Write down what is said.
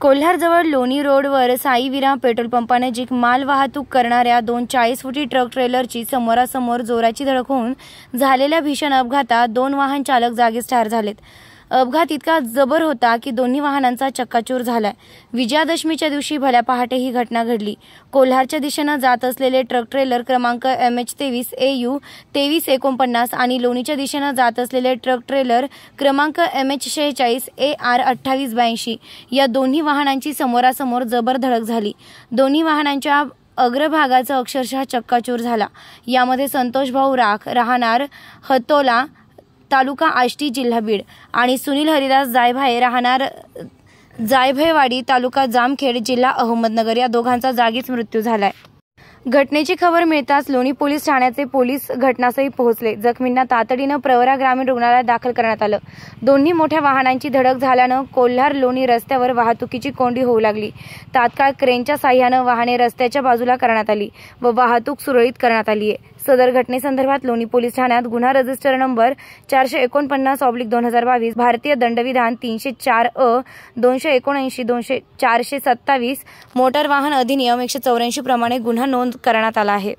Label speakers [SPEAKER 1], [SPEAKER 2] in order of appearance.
[SPEAKER 1] कोल्हारजवळ लोणी रोडवर साईविरा पेट्रोल पंपानजीक माल वाहतूक करणाऱ्या दोन चाळीस फुटी ट्रक ट्रेलरची समोरासमोर जोराची धडक होऊन झालेल्या भीषण अपघातात दोन वाहन चालक जागीच ठार झालेत अपघात इतका जबर होता की दोन्ही वाहनांचा चक्काचूर झालाय विजयादशमीच्या दिवशी भल्या पहाटे ही घटना घडली कोल्हारच्या दिशेनं जात असलेले ट्रक ट्रेलर क्रमांक एम एच तेवीस ए यू तेवीस एकोणपन्नास आणि लोणीच्या दिशेनं जात असलेले ट्रक ट्रेलर क्रमांक एम एच शेहेचाळीस ए आर अठ्ठावीस ब्याऐंशी या दोन्ही वाहनांची समोरासमोर जबर धडक झाली दोन्ही वाहनांच्या अग्रभागाचा अक्षरशः चक्काचूर झाला यामध्ये संतोष भाऊ राख राहणार हतोला तालुका आष्टी जिल्हा बीड आणि सुनील हरिदास जायभाये राहणार जायभयवाडी तालुका जामखेड जिल्हा अहमदनगर या दोघांचा जागीच मृत्यू झालाय घटनेची खबर मिळताच लोणी पोलीस ठाण्याचे पोलीस घटनास्थळी पोहोचले जखमींना तातडीनं प्रवरा ग्रामीण रुग्णालयात दाखल करण्यात आलं दोन्ही मोठ्या वाहनांची धडक झाल्यानं कोल्हार लोणी रस्त्यावर वाहतुकीची कोंडी होऊ लागली तात्काळ क्रेनच्या साह्यानं वाहने रस्त्याच्या बाजूला करण्यात आली व वाहतूक सुरळीत करण्यात आली आहे सदर घटनेसंदर्भात लोणी पोलीस ठाण्यात गुन्हा रजिस्टर नंबर चारशे एकोणपन्नास ऑब्लिक दोन हजार बावीस भारतीय दंडविधान तीनशे चार अ दोनशे एकोणऐंशी दोनशे चारशे सत्तावीस मोटार वाहन अधिनियम एकशे चौऱ्याऐंशी प्रमाणे गुन्हा नोंद करण्यात आला आहे